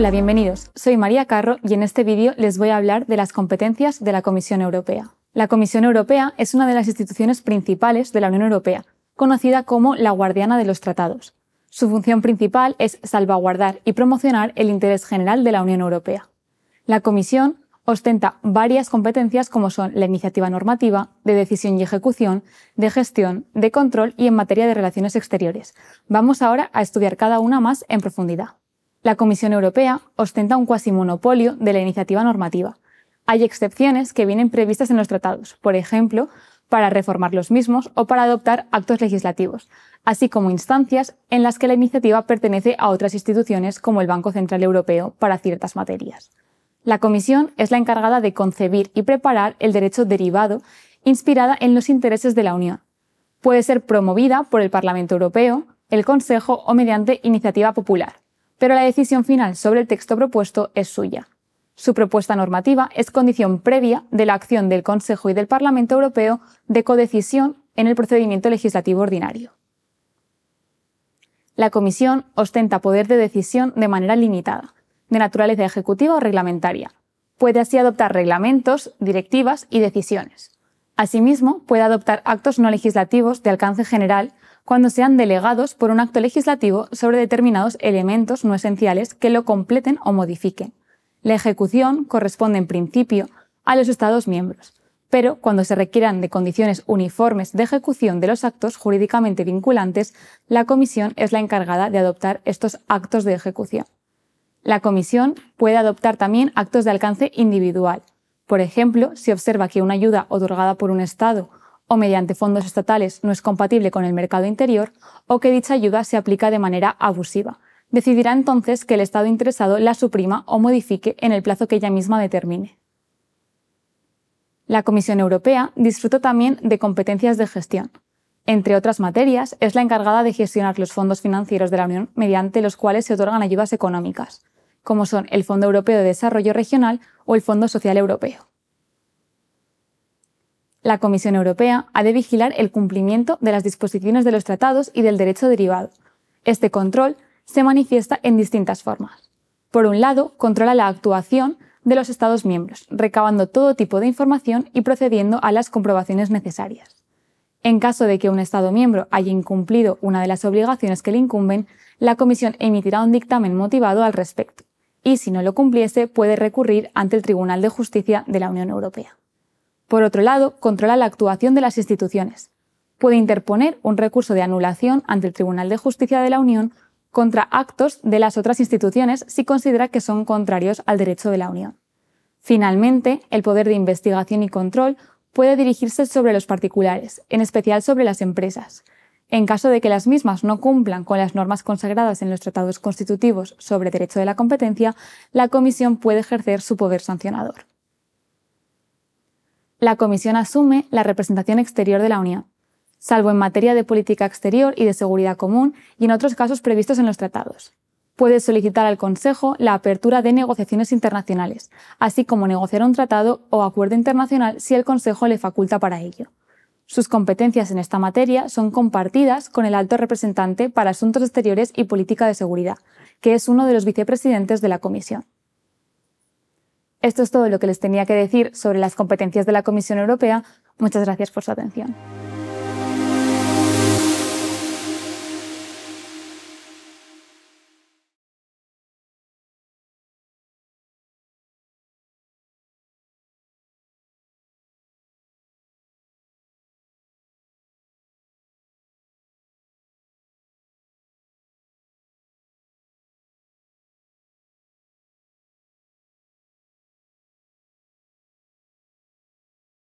Hola, bienvenidos. Soy María Carro y en este vídeo les voy a hablar de las competencias de la Comisión Europea. La Comisión Europea es una de las instituciones principales de la Unión Europea, conocida como la guardiana de los tratados. Su función principal es salvaguardar y promocionar el interés general de la Unión Europea. La Comisión ostenta varias competencias como son la iniciativa normativa, de decisión y ejecución, de gestión, de control y en materia de relaciones exteriores. Vamos ahora a estudiar cada una más en profundidad. La Comisión Europea ostenta un cuasi monopolio de la iniciativa normativa. Hay excepciones que vienen previstas en los tratados, por ejemplo, para reformar los mismos o para adoptar actos legislativos, así como instancias en las que la iniciativa pertenece a otras instituciones como el Banco Central Europeo para ciertas materias. La Comisión es la encargada de concebir y preparar el derecho derivado inspirada en los intereses de la Unión. Puede ser promovida por el Parlamento Europeo, el Consejo o mediante iniciativa popular, pero la decisión final sobre el texto propuesto es suya. Su propuesta normativa es condición previa de la acción del Consejo y del Parlamento Europeo de codecisión en el procedimiento legislativo ordinario. La Comisión ostenta poder de decisión de manera limitada, de naturaleza ejecutiva o reglamentaria. Puede así adoptar reglamentos, directivas y decisiones. Asimismo, puede adoptar actos no legislativos de alcance general cuando sean delegados por un acto legislativo sobre determinados elementos no esenciales que lo completen o modifiquen. La ejecución corresponde en principio a los Estados miembros, pero cuando se requieran de condiciones uniformes de ejecución de los actos jurídicamente vinculantes, la Comisión es la encargada de adoptar estos actos de ejecución. La Comisión puede adoptar también actos de alcance individual, por ejemplo, si observa que una ayuda otorgada por un Estado o mediante fondos estatales no es compatible con el mercado interior o que dicha ayuda se aplica de manera abusiva. Decidirá entonces que el Estado interesado la suprima o modifique en el plazo que ella misma determine. La Comisión Europea disfruta también de competencias de gestión. Entre otras materias, es la encargada de gestionar los fondos financieros de la Unión mediante los cuales se otorgan ayudas económicas como son el Fondo Europeo de Desarrollo Regional o el Fondo Social Europeo. La Comisión Europea ha de vigilar el cumplimiento de las disposiciones de los tratados y del derecho derivado. Este control se manifiesta en distintas formas. Por un lado, controla la actuación de los Estados miembros, recabando todo tipo de información y procediendo a las comprobaciones necesarias. En caso de que un Estado miembro haya incumplido una de las obligaciones que le incumben, la Comisión emitirá un dictamen motivado al respecto y si no lo cumpliese puede recurrir ante el Tribunal de Justicia de la Unión Europea. Por otro lado, controla la actuación de las instituciones. Puede interponer un recurso de anulación ante el Tribunal de Justicia de la Unión contra actos de las otras instituciones si considera que son contrarios al derecho de la Unión. Finalmente, el poder de investigación y control puede dirigirse sobre los particulares, en especial sobre las empresas, en caso de que las mismas no cumplan con las normas consagradas en los tratados constitutivos sobre derecho de la competencia, la Comisión puede ejercer su poder sancionador. La Comisión asume la representación exterior de la Unión, salvo en materia de política exterior y de seguridad común y en otros casos previstos en los tratados. Puede solicitar al Consejo la apertura de negociaciones internacionales, así como negociar un tratado o acuerdo internacional si el Consejo le faculta para ello. Sus competencias en esta materia son compartidas con el alto representante para Asuntos Exteriores y Política de Seguridad, que es uno de los vicepresidentes de la Comisión. Esto es todo lo que les tenía que decir sobre las competencias de la Comisión Europea. Muchas gracias por su atención.